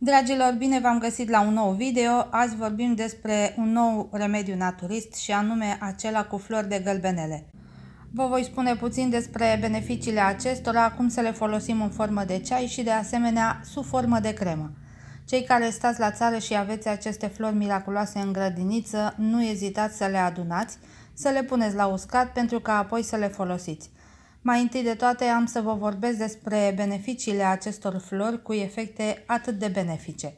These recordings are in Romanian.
Dragilor, bine v-am găsit la un nou video. Azi vorbim despre un nou remediu naturist și anume acela cu flori de gălbenele. Vă voi spune puțin despre beneficiile acestora, cum să le folosim în formă de ceai și de asemenea sub formă de cremă. Cei care stați la țară și aveți aceste flori miraculoase în grădiniță, nu ezitați să le adunați, să le puneți la uscat pentru ca apoi să le folosiți. Mai întâi de toate am să vă vorbesc despre beneficiile acestor flori cu efecte atât de benefice.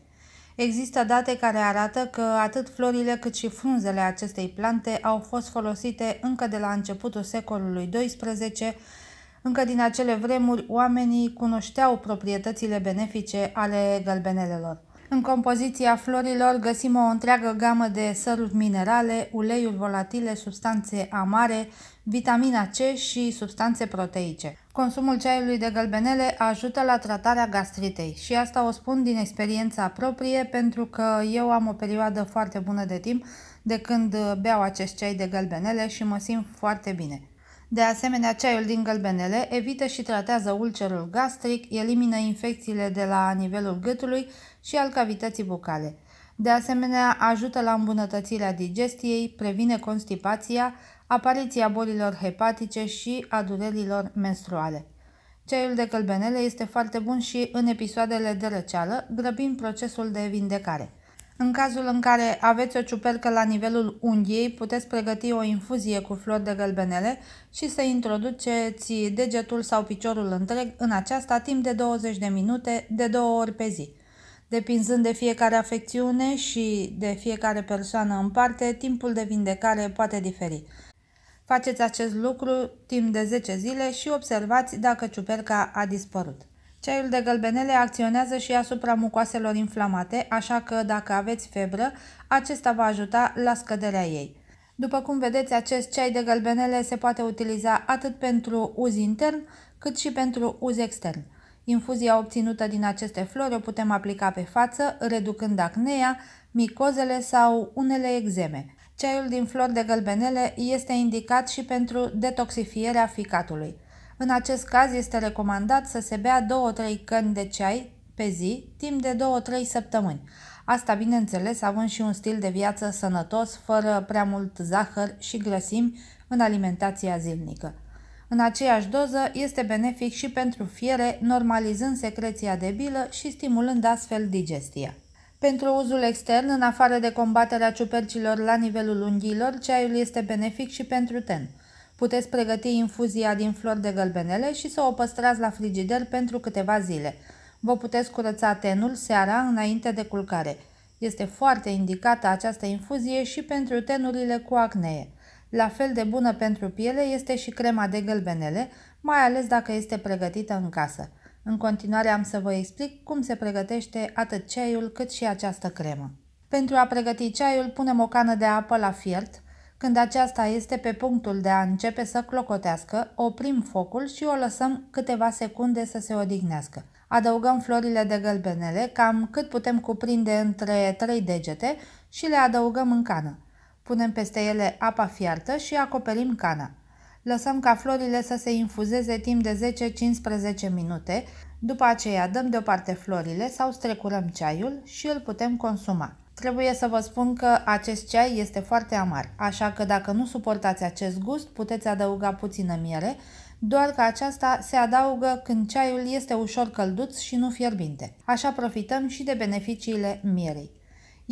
Există date care arată că atât florile cât și frunzele acestei plante au fost folosite încă de la începutul secolului XII. Încă din acele vremuri, oamenii cunoșteau proprietățile benefice ale galbenelelor. În compoziția florilor găsim o întreagă gamă de săruri minerale, uleiuri volatile, substanțe amare, vitamina C și substanțe proteice. Consumul ceaiului de gălbenele ajută la tratarea gastritei și asta o spun din experiența proprie pentru că eu am o perioadă foarte bună de timp de când beau acest ceai de gălbenele și mă simt foarte bine. De asemenea, ceaiul din gălbenele evită și tratează ulcerul gastric, elimină infecțiile de la nivelul gâtului și al cavității bucale. De asemenea, ajută la îmbunătățirea digestiei, previne constipația, apariția bolilor hepatice și a durerilor menstruale. Ceaiul de călbenele este foarte bun și în episoadele de răceală, grăbind procesul de vindecare. În cazul în care aveți o ciupercă la nivelul unghiei, puteți pregăti o infuzie cu flori de gălbenele și să introduceți degetul sau piciorul întreg în aceasta timp de 20 de minute, de două ori pe zi. Depinzând de fiecare afecțiune și de fiecare persoană în parte, timpul de vindecare poate diferi. Faceți acest lucru timp de 10 zile și observați dacă ciuperca a dispărut. Ceaiul de gălbenele acționează și asupra mucoaselor inflamate, așa că dacă aveți febră, acesta va ajuta la scăderea ei. După cum vedeți, acest ceai de gălbenele se poate utiliza atât pentru uz intern, cât și pentru uz extern. Infuzia obținută din aceste flori o putem aplica pe față, reducând acnea, micozele sau unele exeme. Ceaiul din flori de gălbenele este indicat și pentru detoxifierea ficatului. În acest caz este recomandat să se bea 2-3 căni de ceai pe zi, timp de 2-3 săptămâni. Asta, bineînțeles, având și un stil de viață sănătos, fără prea mult zahăr și grăsimi în alimentația zilnică. În aceeași doză este benefic și pentru fiere, normalizând secreția de bilă și stimulând astfel digestia. Pentru uzul extern, în afară de combaterea ciupercilor la nivelul unghiilor, ceaiul este benefic și pentru ten. Puteți pregăti infuzia din flori de gălbenele și să o păstrați la frigider pentru câteva zile. Vă puteți curăța tenul seara înainte de culcare. Este foarte indicată această infuzie și pentru tenurile cu acnee. La fel de bună pentru piele este și crema de gălbenele, mai ales dacă este pregătită în casă. În continuare am să vă explic cum se pregătește atât ceaiul cât și această cremă. Pentru a pregăti ceaiul punem o cană de apă la fiert, când aceasta este pe punctul de a începe să clocotească, oprim focul și o lăsăm câteva secunde să se odihnească. Adăugăm florile de gălbenele, cam cât putem cuprinde între 3 degete și le adăugăm în cană. Punem peste ele apa fiartă și acoperim cana. Lăsăm ca florile să se infuzeze timp de 10-15 minute, după aceea dăm deoparte florile sau strecurăm ceaiul și îl putem consuma. Trebuie să vă spun că acest ceai este foarte amar, așa că dacă nu suportați acest gust, puteți adăuga puțină miere, doar că aceasta se adaugă când ceaiul este ușor călduț și nu fierbinte. Așa profităm și de beneficiile mierei.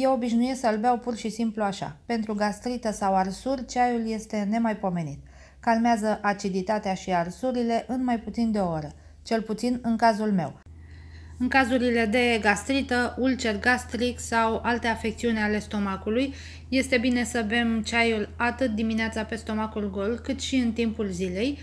Eu obișnuiesc să-l beau pur și simplu așa. Pentru gastrită sau arsuri, ceaiul este nemaipomenit. Calmează aciditatea și arsurile în mai puțin de o oră, cel puțin în cazul meu. În cazurile de gastrită, ulcer gastric sau alte afecțiuni ale stomacului, este bine să bem ceaiul atât dimineața pe stomacul gol, cât și în timpul zilei,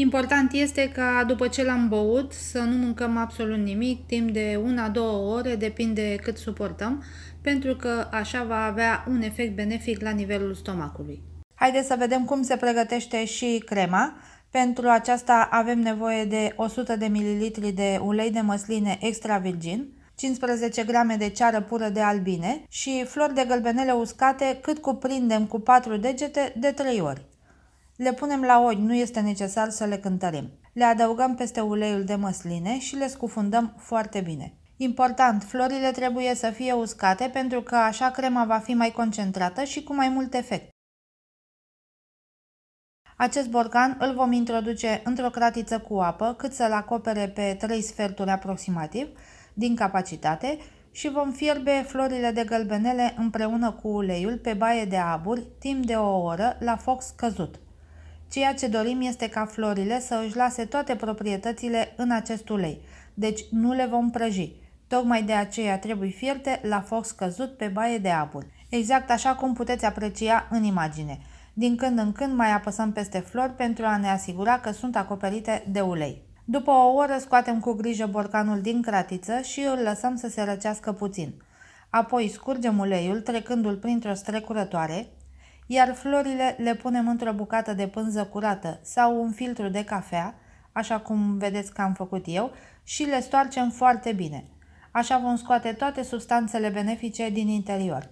Important este ca după ce l-am băut să nu mâncăm absolut nimic timp de una două ore, depinde cât suportăm, pentru că așa va avea un efect benefic la nivelul stomacului. Haideți să vedem cum se pregătește și crema. Pentru aceasta avem nevoie de 100 de ml de ulei de măsline extra virgin, 15 grame de ceară pură de albine și flori de gălbenele uscate cât cuprindem cu 4 degete de 3 ori. Le punem la ochi, nu este necesar să le cântărim. Le adăugăm peste uleiul de măsline și le scufundăm foarte bine. Important, florile trebuie să fie uscate pentru că așa crema va fi mai concentrată și cu mai mult efect. Acest borcan îl vom introduce într-o cratiță cu apă, cât să-l acopere pe 3 sferturi aproximativ din capacitate și vom fierbe florile de gălbenele împreună cu uleiul pe baie de abur timp de o oră la foc scăzut. Ceea ce dorim este ca florile să își lase toate proprietățile în acest ulei, deci nu le vom prăji. Tocmai de aceea trebuie fierte la foc scăzut pe baie de apă. Exact așa cum puteți aprecia în imagine. Din când în când mai apăsăm peste flori pentru a ne asigura că sunt acoperite de ulei. După o oră scoatem cu grijă borcanul din cratiță și îl lăsăm să se răcească puțin. Apoi scurgem uleiul trecându-l printr-o strecurătoare, iar florile le punem într-o bucată de pânză curată sau un filtru de cafea, așa cum vedeți că am făcut eu, și le stoarcem foarte bine. Așa vom scoate toate substanțele benefice din interior.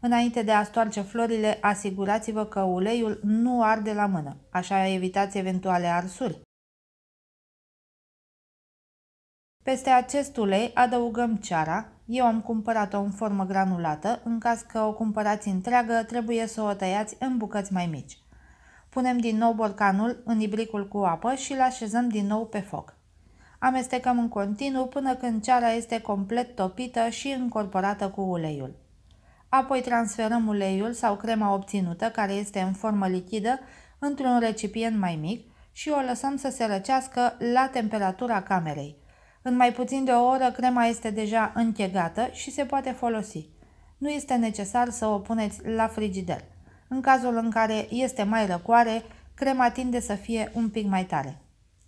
Înainte de a stoarce florile, asigurați-vă că uleiul nu arde la mână, așa evitați eventuale arsuri. Peste acest ulei adăugăm ceara, eu am cumpărat-o în formă granulată, în caz că o cumpărați întreagă, trebuie să o tăiați în bucăți mai mici. Punem din nou borcanul în ibricul cu apă și îl așezăm din nou pe foc. Amestecăm în continuu până când ceara este complet topită și încorporată cu uleiul. Apoi transferăm uleiul sau crema obținută, care este în formă lichidă, într-un recipient mai mic și o lăsăm să se răcească la temperatura camerei. În mai puțin de o oră, crema este deja închegată și se poate folosi. Nu este necesar să o puneți la frigider. În cazul în care este mai răcoare, crema tinde să fie un pic mai tare.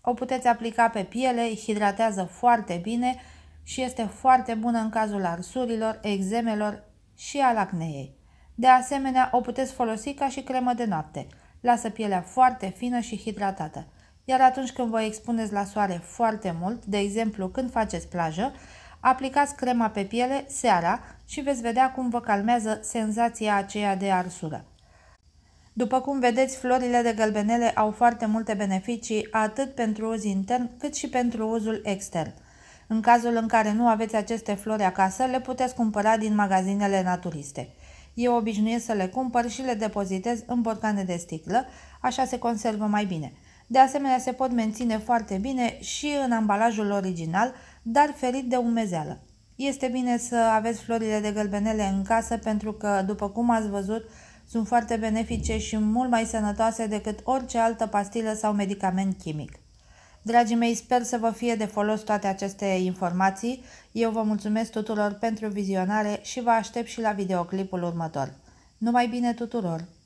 O puteți aplica pe piele, hidratează foarte bine și este foarte bună în cazul arsurilor, exemelor și al acneei. De asemenea, o puteți folosi ca și cremă de noapte. Lasă pielea foarte fină și hidratată iar atunci când vă expuneți la soare foarte mult, de exemplu când faceți plajă, aplicați crema pe piele seara și veți vedea cum vă calmează senzația aceea de arsură. După cum vedeți, florile de gălbenele au foarte multe beneficii atât pentru uz intern cât și pentru uzul extern. În cazul în care nu aveți aceste flori acasă, le puteți cumpăra din magazinele naturiste. Eu obișnuiesc să le cumpăr și le depozitez în borcane de sticlă, așa se conservă mai bine. De asemenea, se pot menține foarte bine și în ambalajul original, dar ferit de umezeală. Este bine să aveți florile de gălbenele în casă pentru că, după cum ați văzut, sunt foarte benefice și mult mai sănătoase decât orice altă pastilă sau medicament chimic. Dragii mei, sper să vă fie de folos toate aceste informații. Eu vă mulțumesc tuturor pentru vizionare și vă aștept și la videoclipul următor. Numai bine tuturor!